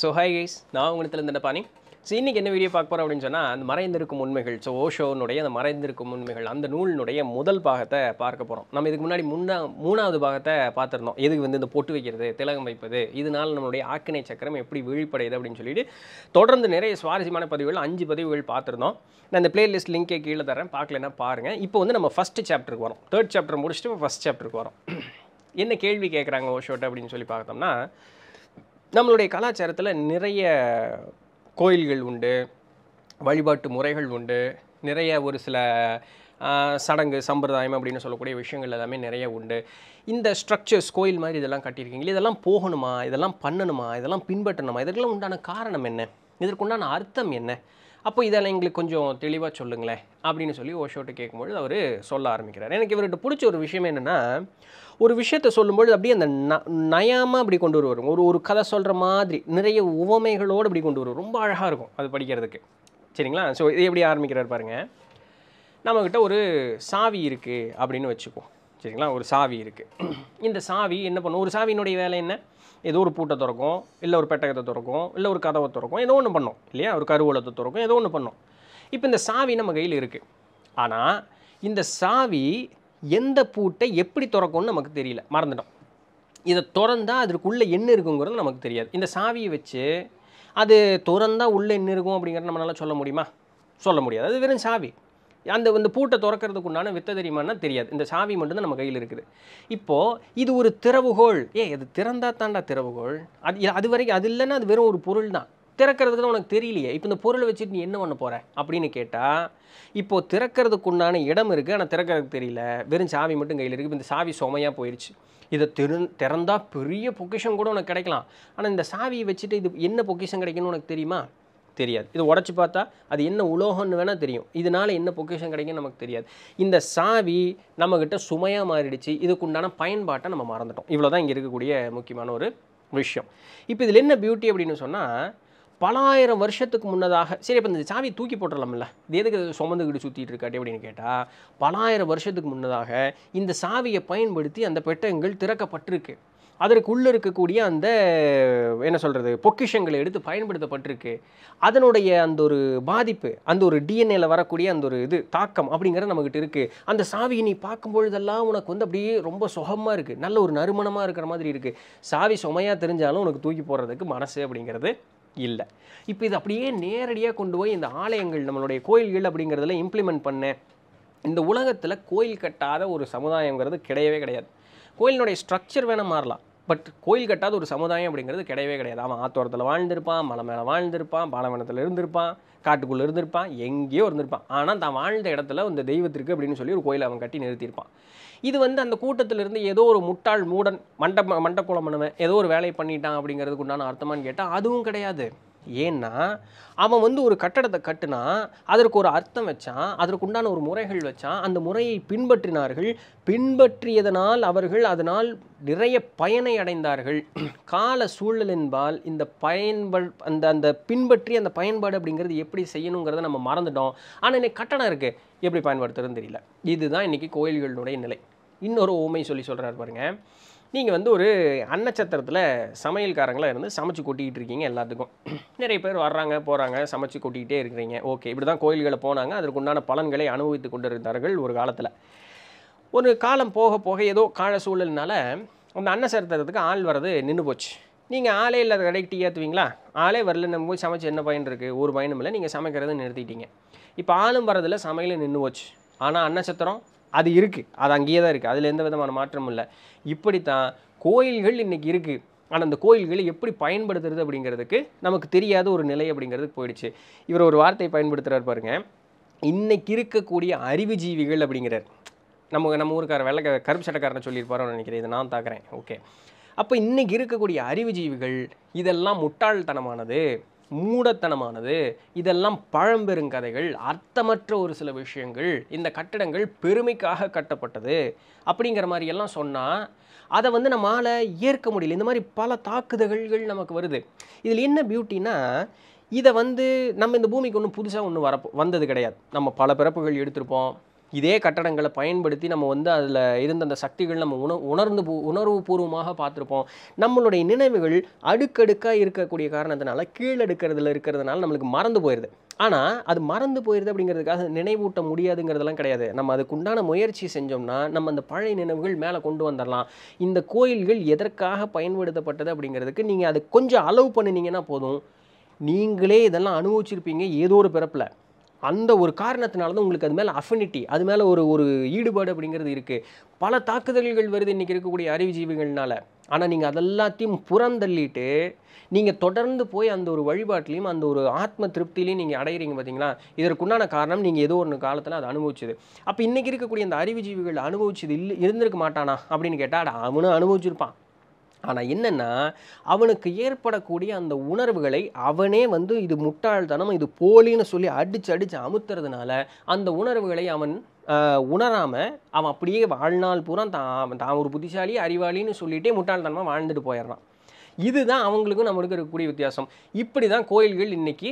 So hi guys நான் உங்களுக்கு இருந்த பாணி ஸோ இன்றைக்கி என்ன வீடியோ பார்க்க போகிறோம் அப்படின்னு சொன்னால் அந்த மறைந்திருக்கும் உண்மைகள் ஸோ ஓஷோனுடைய அந்த மறைந்திருக்கும் உண்மைகள் அந்த நூலினுடைய முதல் பாகத்தை பார்க்க போகிறோம் நம்ம இதுக்கு முன்னாடி முன்னா மூணாவது பாகத்தை பார்த்துருந்தோம் எதுக்கு வந்து இந்த பொட்டு வைக்கிறது திலகம் வைப்பது இதனால் நம்மளுடைய ஆக்கினை சக்கரம் எப்படி விழிப்படையுது அப்படின்னு சொல்லிட்டு தொடர்ந்து நிறைய சுவாரஸ்யமான பதிவுகள் அஞ்சு பதிவுகள் பார்த்துருந்தோம் நான் இந்த பிளேலிஸ்ட் லிங்கே கீழே தரேன் பார்க்கலன்னா பாருங்கள் இப்போ வந்து நம்ம ஃபஸ்ட்டு சாப்டருக்கு வரோம் தேர்ட் சாப்டர் முடிச்சுட்டு ஃபஸ்ட் சாப்டருக்கு வரோம் என்ன கேள்வி கேட்குறாங்க ஓஷோட்ட அப்படின்னு சொல்லி பார்த்தோம்னா நம்மளுடைய கலாச்சாரத்தில் நிறைய கோயில்கள் உண்டு வழிபாட்டு முறைகள் உண்டு நிறைய ஒரு சில சடங்கு சம்பிரதாயம் அப்படின்னு சொல்லக்கூடிய விஷயங்கள் எல்லாமே நிறைய உண்டு இந்த ஸ்ட்ரக்சர்ஸ் கோயில் மாதிரி இதெல்லாம் கட்டியிருக்கீங்களே இதெல்லாம் போகணுமா இதெல்லாம் பண்ணணுமா இதெல்லாம் பின்பற்றணுமா இதற்கெல்லாம் உண்டான காரணம் என்ன இதற்குண்டான அர்த்தம் என்ன அப்போ இதெல்லாம் எங்களுக்கு கொஞ்சம் தெளிவாக சொல்லுங்களேன் அப்படின்னு சொல்லி ஓஷோட்ட கேட்கும்பொழுது அவர் சொல்ல ஆரம்பிக்கிறார் எனக்கு இவர்கிட்ட பிடிச்ச ஒரு விஷயம் என்னென்னா ஒரு விஷயத்தை சொல்லும்பொழுது அப்படியே அந்த ந நயமாக அப்படி கொண்டு வருவாருங்க ஒரு ஒரு கதை சொல்கிற மாதிரி நிறைய உவமைகளோடு அப்படி கொண்டு வருவோம் ரொம்ப அழகாக இருக்கும் அது படிக்கிறதுக்கு சரிங்களா ஸோ இதை எப்படி ஆரம்பிக்கிறார் பாருங்கள் நம்மக்கிட்ட ஒரு சாவி இருக்குது அப்படின்னு வச்சுக்குவோம் சரிங்களா ஒரு சாவி இருக்குது இந்த சாவி என்ன பண்ணும் ஒரு சாவியினுடைய வேலை என்ன ஏதோ ஒரு பூட்டை திறக்கும் இல்லை ஒரு பெட்டகத்தை திறக்கும் இல்லை ஒரு கதவை திறக்கும் ஏதோ ஒன்று பண்ணோம் இல்லையா ஒரு கருவூலத்தை திறக்கும் ஏதோ ஒன்று பண்ணோம் இப்போ இந்த சாவி நம்ம கையில் இருக்குது ஆனால் இந்த சாவி எந்த பூட்டை எப்படி திறக்கும்னு நமக்கு தெரியல மறந்துட்டோம் இதை திறந்தால் அதற்குள்ளே என்ன இருக்குங்கிறது நமக்கு தெரியாது இந்த சாவியை வச்சு அது திறந்தால் உள்ளே என்ன இருக்கும் அப்படிங்கிறத நம்மளால் சொல்ல முடியுமா சொல்ல முடியாது அது வெறும் சாவி அந்த இந்த பூட்டை திறக்கிறதுக்கு உண்டான வித்தை தெரியுமானா தெரியாது இந்த சாவி மட்டும்தான் நம்ம கையில் இருக்குது இப்போது இது ஒரு திறவுகோள் ஏ அது திறந்தா தாண்டா திறவுகோள் அது அது வரைக்கும் அது இல்லைன்னா அது வெறும் ஒரு பொருள் தான் திறக்கிறதுக்கு தான் உனக்கு தெரியலையே இப்போ இந்த பொருளை வச்சுட்டு நீ என்ன பண்ண போகிற அப்படின்னு கேட்டால் இப்போது திறக்கிறதுக்கு உண்டான இடம் இருக்குது ஆனால் திறக்கிறதுக்கு தெரியல வெறும் சாவி மட்டும் கையில் இருக்குது இந்த சாவி சுமையாக போயிடுச்சு இதை திரு திறந்தால் பெரிய பொக்கிஷம் கூட உனக்கு கிடைக்கலாம் ஆனால் இந்த சாவியை வச்சுட்டு இது என்ன பொக்கிஷம் கிடைக்குன்னு உனக்கு தெரியுமா தெரியாது இது உடச்சி பார்த்தா அது என்ன உலோகம்னு வேணால் தெரியும் இதனால் என்ன பொக்கேஷன் கிடைக்கும் நமக்கு தெரியாது இந்த சாவி நம்மக்கிட்ட சுமையாக மாறிடுச்சு இதுக்குண்டான பயன்பாட்டை நம்ம மறந்துட்டோம் இவ்வளோ தான் இங்கே இருக்கக்கூடிய முக்கியமான ஒரு விஷயம் இப்போ இதில் என்ன பியூட்டி அப்படின்னு சொன்னால் பலாயிரம் வருஷத்துக்கு முன்னதாக சரி இப்போ இந்த சாவி தூக்கி போட்டுடலாம்ல இது எதுக்கு சுமந்துக்கிட்டு சுற்றிட்டு இருக்காட்டி அப்படின்னு கேட்டால் பலாயிரம் வருஷத்துக்கு முன்னதாக இந்த சாவியை பயன்படுத்தி அந்த பெட்டகங்கள் திறக்கப்பட்டிருக்கு அதற்குள்ளே இருக்கக்கூடிய அந்த என்ன சொல்கிறது பொக்கிஷங்களை எடுத்து பயன்படுத்தப்பட்டிருக்கு அதனுடைய அந்த ஒரு பாதிப்பு அந்த ஒரு டிஎன்ஏல வரக்கூடிய அந்த ஒரு இது தாக்கம் அப்படிங்கிறது நம்மக்கிட்ட இருக்குது அந்த சாவியை நீ பார்க்கும்பொழுதெல்லாம் உனக்கு வந்து அப்படியே ரொம்ப சுகமாக இருக்குது நல்ல ஒரு நறுமணமாக இருக்கிற மாதிரி இருக்குது சாவி சுமையாக தெரிஞ்சாலும் உனக்கு தூக்கி போடுறதுக்கு மனசு அப்படிங்கிறது இல்லை இப்போ இது அப்படியே நேரடியாக கொண்டு போய் இந்த ஆலயங்கள் நம்மளுடைய கோயில்கள் அப்படிங்கிறதுல இம்ப்ளிமெண்ட் பண்ண இந்த உலகத்தில் கோயில் கட்டாத ஒரு சமுதாயங்கிறது கிடையவே கிடையாது கோயிலினுடைய ஸ்ட்ரக்சர் வேணால் மாறலாம் பட் கோயில் கட்டாத ஒரு சமுதாயம் அப்படிங்கிறது கிடையவே கிடையாது அவன் ஆத்தோரத்தில் வாழ்ந்திருப்பான் மலை மேலே வாழ்ந்திருப்பான் பாலவனத்தில் இருந்திருப்பான் காட்டுக்குள்ளே இருந்திருப்பான் எங்கேயோ இருந்திருப்பான் ஆனால் தான் வாழ்ந்த இடத்துல இந்த தெய்வத்திற்கு அப்படின்னு சொல்லி ஒரு கோயில் அவன் கட்டி நிறுத்தியிருப்பான் இது வந்து அந்த கூட்டத்திலிருந்து ஏதோ ஒரு முட்டாள் மூடன் மண்ட மண்டக்குளம் ஏதோ ஒரு வேலையை பண்ணிட்டான் அப்படிங்கிறதுக்கு உண்டான அர்த்தமானு கேட்டால் அதுவும் கிடையாது ஏன்னா அவன் வந்து ஒரு கட்டடத்தை கட்டினா அதற்கு ஒரு அர்த்தம் வச்சான் அதற்குண்டான ஒரு முறைகள் வச்சான் அந்த முறையை பின்பற்றினார்கள் பின்பற்றியதனால் அவர்கள் அதனால் நிறைய பயனை அடைந்தார்கள் கால சூழலின்பால் இந்த பயன்பாடு அந்த அந்த பின்பற்றி அந்த பயன்பாடு அப்படிங்கிறது எப்படி செய்யணுங்கிறத நம்ம மறந்துட்டோம் ஆனால் இன்னைக்கு கட்டணம் இருக்குது எப்படி பயன்படுத்துறதுன்னு தெரியல இதுதான் இன்றைக்கி கோயில்களுடைய நிலை இன்னொரு ஓமை சொல்லி சொல்கிறார் பாருங்கள் நீங்கள் வந்து ஒரு அன்னச்சத்திரத்தில் சமையல்காரங்களாக இருந்து சமைச்சு கொட்டிக்கிட்டு இருக்கீங்க எல்லாத்துக்கும் நிறைய பேர் வர்றாங்க போகிறாங்க சமைச்சு கொட்டிக்கிட்டே இருக்கிறீங்க ஓகே இப்படி தான் கோயில்களை போனாங்க அதற்கு உண்டான பலன்களை அனுபவித்து கொண்டிருந்தார்கள் ஒரு காலத்தில் ஒரு காலம் போக போக ஏதோ கால சூழல்னால அந்த அன்னசரத்துறதுக்கு ஆள் வர்றது நின்று போச்சு நீங்கள் ஆளே இல்லாத கடைக்கு டீ ஏற்றுவீங்களா ஆளே வரல நம்ம போய் சமைச்சு என்ன பயன் இருக்குது ஒரு பயனும் இல்லை நீங்கள் சமைக்கிறது நிறுத்திட்டீங்க இப்போ ஆளும் வரதில் சமையல் நின்று போச்சு ஆனால் அன்னச்சத்திரம் அது இருக்குது அது அங்கேயே தான் இருக்குது அதில் எந்த விதமான மாற்றமும் இல்லை இப்படித்தான் கோயில்கள் இன்றைக்கி இருக்குது ஆனால் அந்த கோயில்களை எப்படி பயன்படுத்துறது அப்படிங்கிறதுக்கு நமக்கு தெரியாத ஒரு நிலை அப்படிங்கிறதுக்கு போயிடுச்சு இவர் ஒரு வார்த்தையை பயன்படுத்துகிறார் பாருங்க இன்றைக்கி இருக்கக்கூடிய அறிவுஜீவிகள் அப்படிங்கிறார் நம்ம நம்ம ஊருக்கார வெள்ளை கருப்பு சட்டக்காரனை சொல்லியிருப்பாரோன்னு நினைக்கிறேன் இதை நான் தாக்குறேன் ஓகே அப்போ இன்றைக்கி இருக்கக்கூடிய அறிவுஜீவிகள் இதெல்லாம் முட்டாள்தனமானது மூடத்தனமானது இதெல்லாம் பழம்பெருங்கதைகள் அர்த்தமற்ற ஒரு சில விஷயங்கள் இந்த கட்டடங்கள் பெருமைக்காக கட்டப்பட்டது அப்படிங்கிற மாதிரி எல்லாம் சொன்னால் அதை வந்து நம்மளால் ஏற்க முடியல இந்த மாதிரி பல தாக்குதல்கள் நமக்கு வருது இதில் என்ன பியூட்டினா இதை வந்து நம்ம இந்த பூமிக்கு ஒன்றும் புதுசாக ஒன்றும் வர வந்தது கிடையாது நம்ம பல பிறப்புகள் எடுத்திருப்போம் இதே கட்டடங்களை பயன்படுத்தி நம்ம வந்து அதில் இருந்த அந்த சக்திகள் நம்ம உண உணர்ந்து உணர்வு பூர்வமாக பார்த்துருப்போம் நம்மளுடைய நினைவுகள் அடுக்கடுக்காக இருக்கக்கூடிய காரணத்தினால கீழடுக்கிறதுல இருக்கிறதுனால நம்மளுக்கு மறந்து போயிடுது ஆனால் அது மறந்து போயிடுது அப்படிங்கிறதுக்காக நினைவூட்ட முடியாதுங்கிறதெல்லாம் கிடையாது நம்ம அதுக்குண்டான முயற்சி செஞ்சோம்னா நம்ம அந்த பழைய நினைவுகள் மேலே கொண்டு வந்துடலாம் இந்த கோயில்கள் எதற்காக பயன்படுத்தப்பட்டது அப்படிங்கிறதுக்கு நீங்கள் அது கொஞ்சம் அளவு பண்ணினீங்கன்னா போதும் நீங்களே இதெல்லாம் அனுபவிச்சிருப்பீங்க ஏதோ ஒரு பிறப்பில் அந்த ஒரு காரணத்தினால தான் உங்களுக்கு அது மேலே அஃபினிட்டி அது மேலே ஒரு ஒரு ஈடுபாடு அப்படிங்கிறது இருக்குது பல தாக்குதல்கள் வருது இன்றைக்கி இருக்கக்கூடிய அறிவுஜீவிகள்னால ஆனால் நீங்கள் அதெல்லாத்தையும் புறந்தள்ளிட்டு நீங்கள் தொடர்ந்து போய் அந்த ஒரு வழிபாட்டிலையும் அந்த ஒரு ஆத்ம திருப்தியிலையும் நீங்கள் அடையிறீங்க பார்த்தீங்களா இதற்குண்டான காரணம் நீங்கள் ஏதோ ஒன்று காலத்தில் அது அனுபவிச்சுது அப்போ இன்றைக்கி இருக்கக்கூடிய அந்த அறிவுஜீவிகள் அனுபவிச்சது இல்லை இருந்திருக்க மாட்டானா அப்படின்னு கேட்டால் அவனும் அனுபவிச்சிருப்பான் ஆனால் என்னென்னா அவனுக்கு ஏற்படக்கூடிய அந்த உணர்வுகளை அவனே வந்து இது முட்டாள்தனம் இது போலின்னு சொல்லி அடித்து அடித்து அமுத்துறதுனால அந்த உணர்வுகளை அவன் உணராமல் அவன் அப்படியே வாழ்நாள் பூரா தான் தான் ஒரு புத்திசாலி அறிவாளின்னு சொல்லிகிட்டே முட்டாள்தனமாக வாழ்ந்துட்டு போயிடுறான் இதுதான் அவங்களுக்கும் நம்மளுக்கு இருக்கக்கூடிய வித்தியாசம் இப்படி தான் கோயில்கள் இன்றைக்கி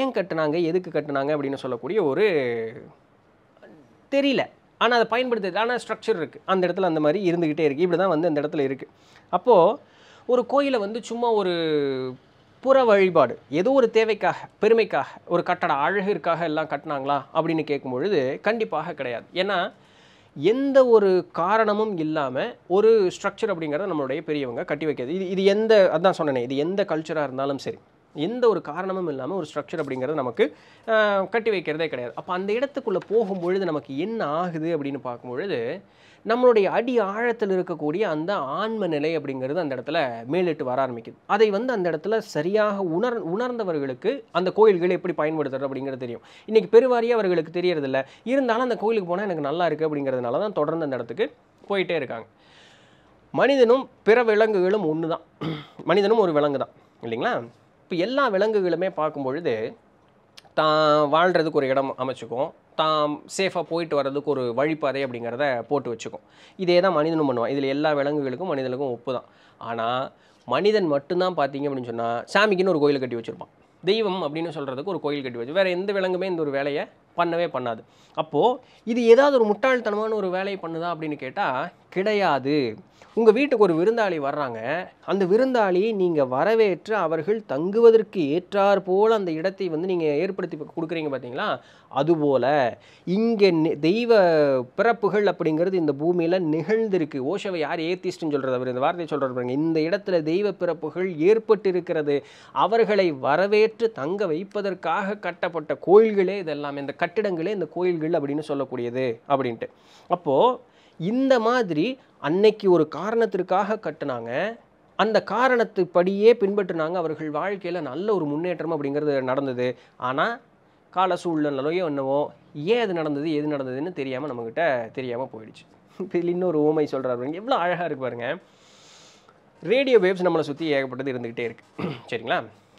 ஏன் கட்டினாங்க எதுக்கு கட்டினாங்க அப்படின்னு சொல்லக்கூடிய ஒரு தெரியல ஆனால் அதை பயன்படுத்துறது ஆனால் ஸ்ட்ரக்சர் இருக்குது அந்த இடத்துல அந்த மாதிரி இருந்துக்கிட்டே இருக்குது இப்படி தான் வந்து அந்த இடத்துல இருக்குது அப்போது ஒரு கோயிலை வந்து சும்மா ஒரு புற வழிபாடு ஏதோ ஒரு தேவைக்காக பெருமைக்காக ஒரு கட்டட அழகிற்காக எல்லாம் கட்டினாங்களா அப்படின்னு கேட்கும்பொழுது கண்டிப்பாக கிடையாது ஏன்னா எந்த ஒரு காரணமும் இல்லாமல் ஒரு ஸ்ட்ரக்சர் அப்படிங்கிறத நம்மளுடைய பெரியவங்க கட்டி வைக்கிறது இது இது எந்த அதான் சொன்னேனே இது எந்த கல்ச்சராக இருந்தாலும் சரி எந்த ஒரு காரணமும் இல்லாமல் ஒரு ஸ்ட்ரக்சர் அப்படிங்கிறது நமக்கு கட்டி வைக்கிறதே கிடையாது அப்போ அந்த இடத்துக்குள்ளே போகும்பொழுது நமக்கு என்ன ஆகுது அப்படின்னு பார்க்கும்பொழுது நம்மளுடைய அடி ஆழத்தில் இருக்கக்கூடிய அந்த ஆன்ம நிலை அப்படிங்கிறது அந்த இடத்துல மேலிட்டு வர ஆரம்பிக்குது அதை வந்து அந்த இடத்துல சரியாக உணர் உணர்ந்தவர்களுக்கு அந்த கோயில்கள் எப்படி பயன்படுத்துறது அப்படிங்கிறது தெரியும் இன்றைக்கி பெருவாரியாக அவர்களுக்கு தெரியறதில்ல இருந்தாலும் அந்த கோயிலுக்கு போனால் எனக்கு நல்லா இருக்குது அப்படிங்கிறதுனால தான் தொடர்ந்து அந்த இடத்துக்கு போயிட்டே இருக்காங்க மனிதனும் பிற விலங்குகளும் ஒன்று தான் மனிதனும் ஒரு விலங்கு தான் இல்லைங்களா இப்போ எல்லா விலங்குகளுமே பார்க்கும் பொழுது தான் வாழ்கிறதுக்கு ஒரு இடம் அமைச்சுக்கும் தான் சேஃபாக போயிட்டு வர்றதுக்கு ஒரு வழிபாதை அப்படிங்கிறத போட்டு வச்சுக்கும் இதே தான் மனிதனும் பண்ணுவான் இதில் எல்லா விலங்குகளுக்கும் மனிதனுக்கும் ஒப்பு தான் ஆனால் மனிதன் மட்டும்தான் பார்த்தீங்க அப்படின்னு சொன்னால் சாமிக்குன்னு ஒரு கோயில் கட்டி வச்சுருப்பான் தெய்வம் அப்படின்னு சொல்கிறதுக்கு ஒரு கோயில் கட்டி வச்சு வேறு எந்த விலங்குமே இந்த ஒரு வேலையை பண்ணவே பண்ணாது அப்போது இது ஏதாவது ஒரு முட்டாள்தனமான ஒரு வேலையை பண்ணுதா அப்படின்னு கேட்டால் கிடையாது உங்கள் வீட்டுக்கு ஒரு விருந்தாளி வர்றாங்க அந்த விருந்தாளி நீங்கள் வரவேற்று அவர்கள் தங்குவதற்கு ஏற்றார் போல் அந்த இடத்தை வந்து நீங்கள் ஏற்படுத்தி கொடுக்குறீங்க பார்த்தீங்களா அதுபோல் இங்கே தெய்வ பிறப்புகள் அப்படிங்கிறது இந்த பூமியில் நிகழ்ந்திருக்கு ஓஷவை யார் ஏத்திஸ்ட்னு சொல்கிறது அவர் இந்த வார்த்தையை சொல்கிறார் பாருங்க இந்த இடத்துல தெய்வ பிறப்புகள் ஏற்பட்டு இருக்கிறது அவர்களை வரவேற்று தங்க வைப்பதற்காக கட்டப்பட்ட கோயில்களே இதெல்லாம் இந்த க கட்டிடங்களே இந்த கோயில்கள் அப்படின்னு சொல்லக்கூடியது அப்படின்ட்டு அப்போது இந்த மாதிரி அன்னைக்கு ஒரு காரணத்திற்காக கட்டினாங்க அந்த காரணத்துப்படியே பின்பற்றினாங்க அவர்கள் வாழ்க்கையில் நல்ல ஒரு முன்னேற்றம் அப்படிங்கிறது நடந்தது ஆனால் கால சூழ்நிலையோ என்னவோ ஏன் அது நடந்தது எது நடந்ததுன்னு தெரியாமல் நம்மக்கிட்ட தெரியாமல் போயிடுச்சு இதில் இன்னொரு ஓமை சொல்கிறாரு எவ்வளோ அழகாக இருக்கு பாருங்கள் ரேடியோ வேவ்ஸ் நம்மளை சுற்றி ஏகப்பட்டது இருந்துகிட்டே இருக்குது சரிங்களா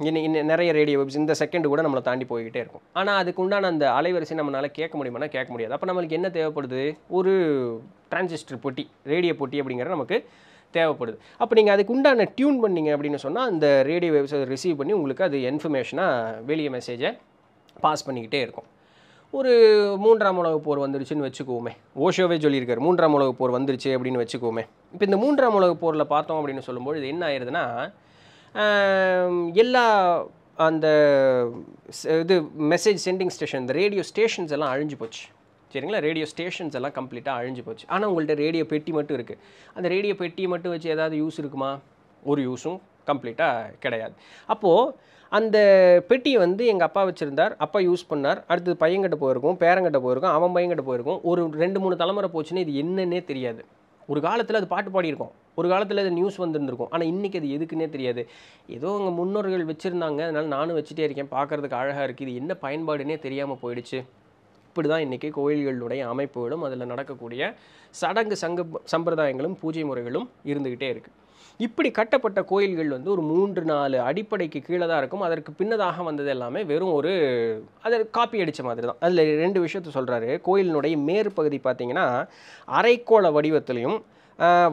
இன்னும் இன்னும் நிறைய ரேடியோ வேவ்ஸ் இந்த செகண்ட் கூட நம்மளை தாண்டி போய்கிட்டே இருக்கும் ஆனால் அதுக்கு உண்டான அந்த அலைவரிசை நம்மளால் கேட்க முடியுமானா கேட்க முடியாது அப்போ நம்மளுக்கு என்ன தேவைப்படுது ஒரு டிரான்சிஸ்டர் பொட்டி ரேடியோ பொட்டி அப்படிங்கிற நமக்கு தேவைப்படுது அப்போ நீங்கள் அதுக்கு உண்டான டியூன் பண்ணிங்க அப்படின்னு சொன்னால் அந்த ரேடியோ வேவ்ஸை ரிசீவ் பண்ணி உங்களுக்கு அது இன்ஃபர்மேஷனாக வெளியே மெசேஜை பாஸ் பண்ணிக்கிட்டே இருக்கும் ஒரு மூன்றாம் உலக போர் வந்துருச்சுன்னு வச்சுக்குவோமே ஓஷோவே சொல்லியிருக்காரு மூன்றாம் உலக போர் வந்துருச்சு அப்படின்னு வச்சுக்குவோமே இப்போ இந்த மூன்றாம் உலக போரில் பார்த்தோம் அப்படின்னு சொல்லும்போது இது என்ன ஆயிடுதுன்னா எல்லா அந்த இது மெசேஜ் சென்டிங் ஸ்டேஷன் இந்த ரேடியோ ஸ்டேஷன்ஸ் எல்லாம் அழிஞ்சு போச்சு சரிங்களா ரேடியோ ஸ்டேஷன்ஸ் எல்லாம் கம்ப்ளீட்டாக அழிஞ்சு போச்சு ஆனால் உங்கள்கிட்ட ரேடியோ பெட்டி மட்டும் இருக்குது அந்த ரேடியோ பெட்டி மட்டும் வச்சு ஏதாவது யூஸ் இருக்குமா ஒரு யூஸும் கம்ப்ளீட்டாக கிடையாது அப்போது அந்த பெட்டியை வந்து எங்கள் அப்பா வச்சுருந்தார் அப்பா யூஸ் பண்ணார் அடுத்தது பையன்கிட்ட போயிருக்கும் பேரங்கிட்ட போயிருக்கும் அவன் பையன்கிட்ட போயிருக்கும் ஒரு ரெண்டு மூணு தலைமுறை போச்சுன்னா இது என்னன்னே தெரியாது ஒரு காலத்தில் அது பாட்டு பாடியிருக்கோம் ஒரு காலத்தில் அது நியூஸ் வந்துருந்துருக்கும் ஆனால் இன்றைக்கி அது எதுக்குன்னே தெரியாது ஏதோ அவங்க முன்னோர்கள் வச்சுருந்தாங்க அதனால் நானும் வச்சுட்டே இருக்கேன் பார்க்குறதுக்கு அழகாக இருக்குது இது என்ன பயன்பாடுன்னே தெரியாமல் போயிடுச்சு இப்படி தான் இன்றைக்கி கோயில்களுடைய அமைப்புகளும் அதில் நடக்கக்கூடிய சடங்கு சங்க சம்பிரதாயங்களும் பூஜை முறைகளும் இருந்துக்கிட்டே இருக்குது இப்படி கட்டப்பட்ட கோயில்கள் வந்து ஒரு மூன்று நாலு அடிப்படைக்கு கீழே தான் இருக்கும் அதற்கு பின்னதாக வந்தது எல்லாமே வெறும் ஒரு அதை காப்பி அடித்த மாதிரி தான் அதில் ரெண்டு விஷயத்த சொல்கிறாரு கோயிலினுடைய மேற்பகுதி பார்த்தீங்கன்னா அரைக்கோள வடிவத்திலையும்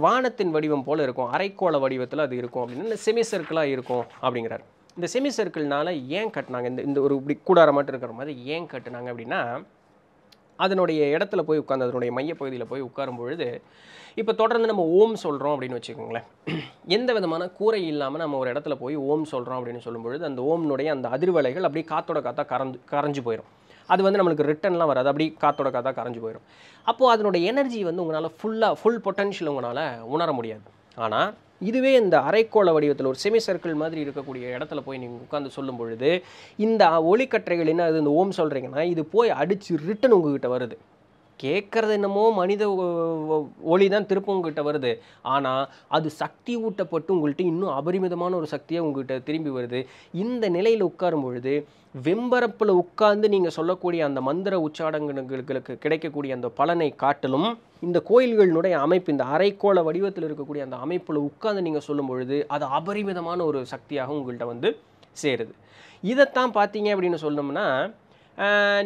வானத்தின் வடிவம் போல் இருக்கும் அரைக்கோள வடிவத்தில் அது இருக்கும் அப்படின்னு செமி சர்க்கிளாக இருக்கும் அப்படிங்கிறார் இந்த செமி சர்க்கிள்னால ஏன் கட்டினாங்க இந்த இந்த ஒரு இப்படி கூடார மட்டும் இருக்கிற மாதிரி ஏன் கட்டினாங்க அப்படின்னா அதனுடைய இடத்துல போய் உட்காந்து அதனுடைய மையப்பகுதியில் போய் உட்காரும் பொழுது இப்போ தொடர்ந்து நம்ம ஓம் சொல்கிறோம் அப்படின்னு வச்சுக்கோங்களேன் எந்த விதமான கூரை இல்லாமல் நம்ம ஒரு இடத்துல போய் ஓம் சொல்கிறோம் அப்படின்னு சொல்லும்பொழுது அந்த ஓம்னுடைய அந்த அதிர்வலைகள் அப்படியே காத்தோட காத்தா கரஞ்சு கரைஞ்சு போயிடும் அது வந்து நம்மளுக்கு ரிட்டன்லாம் வராது அப்படி காத்தோட காத்தா கரைஞ்சு போயிடும் அப்போது அதனுடைய எனர்ஜி வந்து உங்களால் ஃபுல்லாக ஃபுல் பொட்டன்ஷியல் உங்களால் உணர முடியாது ஆனால் இதுவே இந்த அரைக்கோள வடிவத்தில் ஒரு செமி சர்க்கிள் மாதிரி இருக்கக்கூடிய இடத்துல போய் நீங்கள் உட்காந்து சொல்லும் பொழுது இந்த ஒளிக்கற்றைகள் என்ன அது இந்த ஓம் சொல்கிறீங்கன்னா இது போய் அடித்து ரிட்டன் உங்ககிட்ட வருது கேட்குறது என்னமோ மனித ஒளி தான் திருப்ப உங்கள்கிட்ட வருது ஆனால் அது சக்தி ஊட்டப்பட்டு உங்கள்கிட்ட இன்னும் அபரிமிதமான ஒரு சக்தியாக உங்கள்கிட்ட திரும்பி வருது இந்த நிலையில் உட்காரும் பொழுது வெம்பரப்பில் உட்கார்ந்து நீங்கள் சொல்லக்கூடிய அந்த மந்திர உச்சாடங்களுக்கு கிடைக்கக்கூடிய அந்த பலனை காட்டிலும் இந்த கோயில்களினுடைய அமைப்பு இந்த அரைக்கோள வடிவத்தில் இருக்கக்கூடிய அந்த அமைப்பில் உட்கார்ந்து நீங்கள் சொல்லும் பொழுது அது அபரிமிதமான ஒரு சக்தியாக உங்கள்கிட்ட வந்து சேருது இதைத்தான் பார்த்தீங்க அப்படின்னு சொன்னோம்னா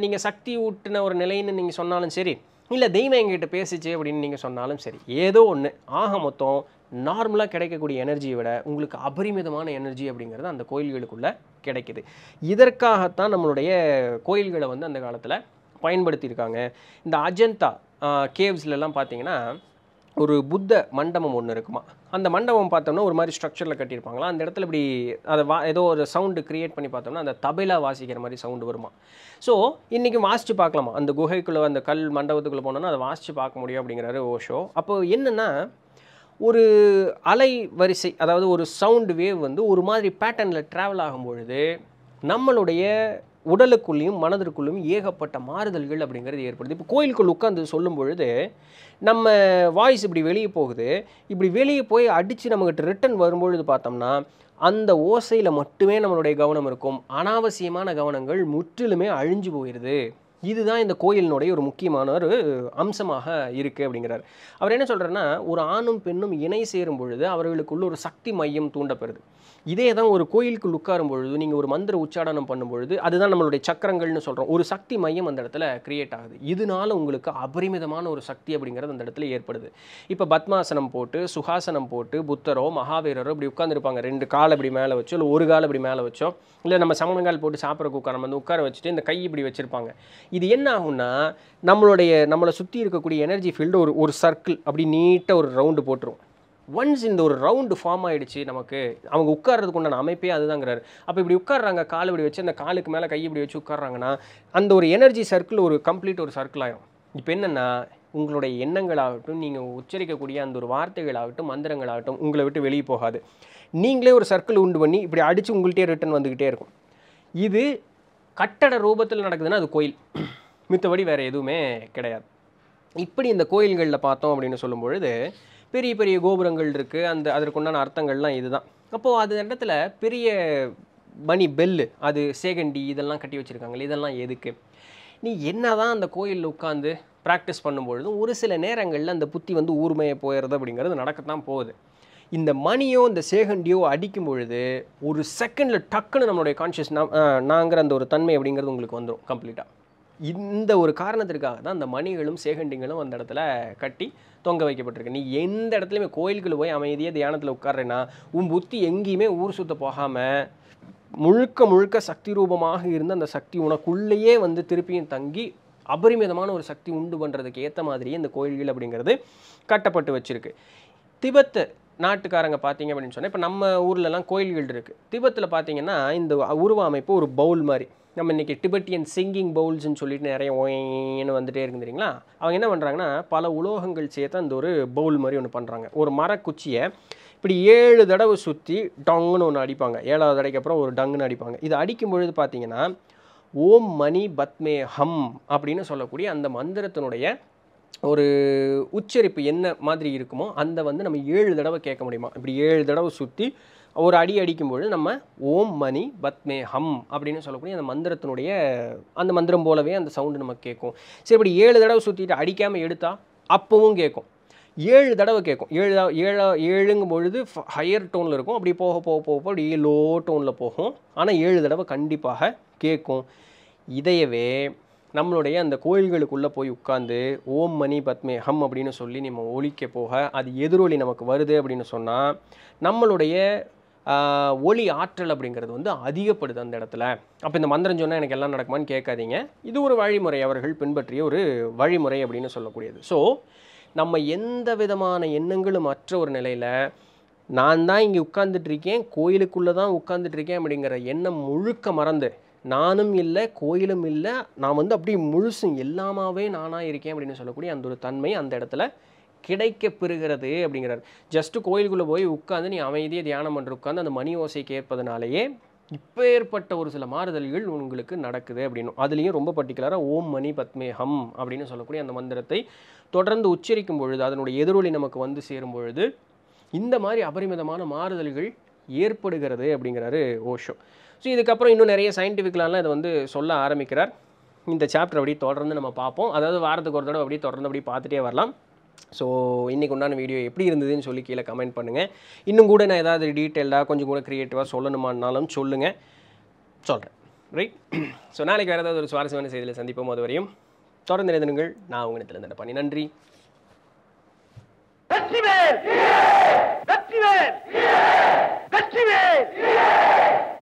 நீங்கள் சக்தி ஊட்டின ஒரு நிலைன்னு நீங்கள் சொன்னாலும் சரி இல்லை தெய்வம் எங்கிட்ட பேசிச்சு அப்படின்னு நீங்கள் சொன்னாலும் சரி ஏதோ ஒன்று ஆக மொத்தம் நார்மலாக கிடைக்கக்கூடிய எனர்ஜியை விட உங்களுக்கு அபரிமிதமான எனர்ஜி அப்படிங்கிறது அந்த கோயில்களுக்குள்ளே கிடைக்கிது இதற்காகத்தான் நம்மளுடைய கோயில்களை வந்து அந்த காலத்தில் பயன்படுத்தியிருக்காங்க இந்த அஜந்தா கேவ்ஸ்லாம் பார்த்தீங்கன்னா ஒரு புத்த மண்டபம் ஒன்று இருக்குமா அந்த மண்டபம் பார்த்தோம்னா ஒரு மாதிரி ஸ்ட்ரக்சரில் கட்டியிருப்பாங்களா அந்த இடத்துல இப்படி அதை வா ஏதோ ஒரு சவுண்டு க்ரியேட் பண்ணி பார்த்தோம்னா அந்த தபைலா வாசிக்கிற மாதிரி சவுண்டு வருமா ஸோ இன்றைக்கி வாசித்து பார்க்கலாமா அந்த குகைக்குள்ளே அந்த கல் மண்டபத்துக்குள்ளே போனோன்னா அதை வாசித்து பார்க்க முடியும் அப்படிங்கிறாரு ஓஷோ அப்போ என்னென்னா ஒரு அலை வரிசை அதாவது ஒரு சவுண்டு வேவ் வந்து ஒரு மாதிரி பேட்டர்னில் ட்ராவல் ஆகும்பொழுது நம்மளுடைய உடலுக்குள்ளேயும் மனதிற்குள்ளேயும் ஏகப்பட்ட மாறுதல்கள் அப்படிங்கிறது ஏற்படுது இப்போ கோயிலுக்குள் உட்காந்து சொல்லும் பொழுது நம்ம வாய்ஸ் இப்படி வெளியே போகுது இப்படி வெளியே போய் அடித்து நம்மகிட்ட ரிட்டன் வரும்பொழுது பார்த்தோம்னா அந்த ஓசையில் மட்டுமே நம்மளுடைய கவனம் இருக்கும் அனாவசியமான கவனங்கள் முற்றிலுமே அழிஞ்சு போயிடுது இதுதான் இந்த கோயிலினுடைய ஒரு முக்கியமான ஒரு அம்சமாக இருக்குது அப்படிங்கிறார் அவர் என்ன சொல்கிறாருன்னா ஒரு ஆணும் பெண்ணும் இணை சேரும் பொழுது அவர்களுக்குள்ள ஒரு சக்தி மையம் தூண்டப்பெறுது இதே தான் ஒரு கோயிலுக்குள் உட்காரும் பொழுது நீங்கள் ஒரு மந்திர உச்சாடனம் பண்ணும்பொழுது அதுதான் நம்மளுடைய சக்கரங்கள்னு சொல்கிறோம் ஒரு சக்தி மையம் அந்த இடத்துல கிரியேட் ஆகுது இதனால உங்களுக்கு அபரிமிதமான ஒரு சக்தி அப்படிங்கிறது அந்த இடத்துல ஏற்படுது இப்போ பத்மாசனம் போட்டு சுகாசனம் போட்டு புத்தரோ மகாவீரரோ இப்படி உட்காந்துருப்பாங்க ரெண்டு கால் இப்படி மேலே வச்சோ இல்லை ஒரு கால் இப்படி மேலே வச்சோ இல்லை நம்ம சமணங்கால் போட்டு சாப்பிட்றக்கு உட்காரம் வந்து உட்கார வச்சுட்டு இந்த கை இப்படி வச்சுருப்பாங்க இது என்ன ஆகும்னா நம்மளுடைய நம்மளை சுற்றி இருக்கக்கூடிய எனர்ஜி ஃபீல்டு ஒரு ஒரு சர்க்கிள் அப்படி நீட்டாக ஒரு ரவுண்டு போட்டுரும் ஒன்ஸ் இந்த ஒரு ரவுண்டு ஃபார்ம் ஆகிடுச்சு நமக்கு அவங்க உட்கார்றதுக்கு உண்டான அமைப்பே அதுதாங்கிறாரு அப்போ இப்படி உட்காடுறாங்க கால் இப்படி வச்சு அந்த காலுக்கு மேலே கை இப்படி வச்சு உட்காடுறாங்கன்னா அந்த ஒரு எனர்ஜி சர்க்கிள் ஒரு கம்ப்ளீட் ஒரு சர்க்கிள் ஆகும் இப்போ என்னென்னா உங்களுடைய எண்ணங்களாகட்டும் நீங்கள் உச்சரிக்கக்கூடிய அந்த ஒரு வார்த்தைகளாகட்டும் மந்திரங்களாகட்டும் உங்களை விட்டு வெளியே போகாது நீங்களே ஒரு சர்க்கிள் உண்டு பண்ணி இப்படி அடித்து உங்கள்கிட்டே ரிட்டன் வந்துக்கிட்டே இருக்கும் இது கட்டட ரூபத்தில் நடக்குதுன்னா அது கோயில் மித்தபடி வேறு எதுவுமே கிடையாது இப்படி இந்த கோயில்களில் பார்த்தோம் அப்படின்னு சொல்லும்பொழுது பெரிய பெரிய கோபுரங்கள் இருக்குது அந்த அதற்குண்டான அர்த்தங்கள்லாம் இதுதான் அப்போது அது இடத்துல பெரிய மணி பெல்லு அது சேகண்டி இதெல்லாம் கட்டி வச்சுருக்காங்களே இதெல்லாம் எதுக்கு நீ என்ன தான் அந்த கோயிலில் உட்காந்து ப்ராக்டிஸ் பண்ணும்பொழுதும் ஒரு சில நேரங்களில் அந்த புத்தி வந்து ஊர்மையை போயிடுறது அப்படிங்கிறது நடக்கத்தான் போகுது இந்த மணியோ இந்த சேகண்டியோ அடிக்கும் பொழுது ஒரு செகண்டில் டக்குன்னு நம்மளுடைய கான்ஷியஸ் நாங்கிற அந்த ஒரு தன்மை அப்படிங்கிறது உங்களுக்கு வந்துடும் கம்ப்ளீட்டாக இந்த ஒரு காரணத்திற்காக தான் அந்த மணிகளும் சேகண்டிங்களும் அந்த இடத்துல கட்டி தொங்க வைக்கப்பட்டிருக்கு நீ எந்த இடத்துலையுமே கோயிலுக்குள்ளே போய் அமைதியாக தியானத்தில் உட்காடுறேன்னா உன் புத்தி எங்கேயுமே ஊர் சுத்த போகாமல் முழுக்க முழுக்க சக்தி ரூபமாக இருந்த அந்த சக்தி உனக்குள்ளேயே வந்து திருப்பியும் தங்கி அபரிமிதமான ஒரு சக்தி உண்டு பண்ணுறதுக்கு ஏற்ற மாதிரியே இந்த கோயில்கள் அப்படிங்கிறது கட்டப்பட்டு வச்சுருக்கு திபத்தை நாட்டுக்காரங்க பார்த்தீங்க அப்படின்னு சொன்னால் இப்போ நம்ம ஊர்லலாம் கோயில்கள் இருக்குது திபத்தில் பார்த்தீங்கன்னா இந்த உருவ அமைப்பு ஒரு பவுல் மாதிரி நம்ம இன்றைக்கி டிபெட்டியன் சிங்கிங் பவுல்ஸ்ன்னு சொல்லிட்டு நிறைய ஒயின்னு வந்துகிட்டே இருந்துறீங்களா அவங்க என்ன பண்ணுறாங்கன்னா பல உலோகங்கள் சேர்த்து அந்த ஒரு பவுல் மாதிரி ஒன்று பண்ணுறாங்க ஒரு மரக்குச்சியை இப்படி ஏழு தடவை சுற்றி டங்குன்னு ஒன்று அடிப்பாங்க ஏழாவது தடவைக்கு அப்புறம் ஒரு டங்குன்னு அடிப்பாங்க இது அடிக்கும் பொழுது பார்த்தீங்கன்னா ஓம் மணி பத்மே ஹம் அப்படின்னு சொல்லக்கூடிய அந்த மந்திரத்தினுடைய ஒரு உச்சரிப்பு என்ன மாதிரி இருக்குமோ அந்த வந்து நம்ம ஏழு தடவை கேட்க முடியுமா இப்படி ஏழு தடவை சுற்றி ஒரு அடி அடிக்கும்பொழுது நம்ம ஓம் மணி பத்மே ஹம் அப்படின்னு சொல்லக்கூடிய அந்த மந்திரத்தினுடைய அந்த மந்திரம் போலவே அந்த சவுண்டு நம்ம கேட்கும் சரி இப்படி ஏழு தடவை சுற்றிட்டு அடிக்காமல் எடுத்தால் அப்பவும் கேட்கும் ஏழு தடவை கேட்கும் ஏழு ஏழா ஏழுங்கும் பொழுது ஹையர் டோனில் இருக்கும் அப்படி போக போக போக போக அப்படியே லோ டோனில் போகும் ஆனால் ஏழு தடவை கண்டிப்பாக கேட்கும் இதையவே நம்மளுடைய அந்த கோயில்களுக்குள்ளே போய் உட்காந்து ஓம் மணி பத்மே ஹம் அப்படின்னு சொல்லி நம்ம ஒழிக்க போக அது எதிரொலி நமக்கு வருது அப்படின்னு சொன்னால் நம்மளுடைய ஒளி ஆற்றல் அப்படிங்கிறது வந்து அதிகப்படுது அந்த இடத்துல அப்போ இந்த மந்திரம் சொன்னால் எனக்கு எல்லாம் நடக்குமான்னு கேட்காதீங்க இது ஒரு வழிமுறை அவர்கள் பின்பற்றிய ஒரு வழிமுறை அப்படின்னு சொல்லக்கூடியது ஸோ நம்ம எந்த விதமான எண்ணங்களும் மற்ற ஒரு நிலையில் நான் தான் இங்கே உட்காந்துட்ருக்கேன் கோயிலுக்குள்ளே தான் உட்காந்துட்ருக்கேன் அப்படிங்கிற எண்ணம் முழுக்க மறந்து நானும் இல்லை கோயிலும் இல்லை நான் வந்து அப்படியே முழுசும் இல்லாமவே நானாக இருக்கேன் அப்படின்னு சொல்லக்கூடிய அந்த ஒரு தன்மை அந்த இடத்துல கிடைக்க பெறுகிறது அப்படிங்கிறார் ஜஸ்ட்டு கோயிலுக்குள்ளே போய் உட்காந்து நீ அமைதியை தியானம் பண்ணுற உட்காந்து அந்த மணி ஓசை கேட்பதனாலேயே இப்போ ஏற்பட்ட ஒரு சில மாறுதல்கள் உங்களுக்கு நடக்குது அப்படின்னும் அதுலேயும் ரொம்ப பர்டிகுலராக ஓம் மணி பத்மே ஹம் அப்படின்னு சொல்லக்கூடிய அந்த மந்திரத்தை தொடர்ந்து உச்சரிக்கும் பொழுது அதனுடைய எதிரொலி நமக்கு வந்து சேரும் பொழுது இந்த மாதிரி அபரிமிதமான மாறுதல்கள் ஏற்படுகிறது அப்படிங்கிறாரு ஓஷோ ஸோ இதுக்கப்புறம் இன்னும் நிறைய சயின்டிஃபிக்கலாலாம் இதை வந்து சொல்ல ஆரம்பிக்கிறார் இந்த சாப்டர் அப்படியே தொடர்ந்து நம்ம பார்ப்போம் அதாவது வாரத்துக்கு ஒரு தடவை அப்படியே தொடர்ந்து அப்படியே பார்த்துட்டே வரலாம் ஸோ இன்றைக்கு உண்டான வீடியோ எப்படி இருந்ததுன்னு சொல்லி கீழே கமெண்ட் பண்ணுங்கள் இன்னும் கூட நான் ஏதாவது டீட்டெயில்டாக கொஞ்சம் கூட க்ரியேட்டிவாக சொல்லணுமானாலும் சொல்லுங்கள் சொல்கிறேன் ரைட் ஸோ நாளைக்கு வேறு ஏதாவது ஒரு சுவாரஸ்யமான செய்தியில் சந்திப்போம் அது வரையும் தொடர்ந்து எழுதுனுங்கள் நான் உங்களிடத்தில் பண்ணி நன்றி Vive! ¡Vive!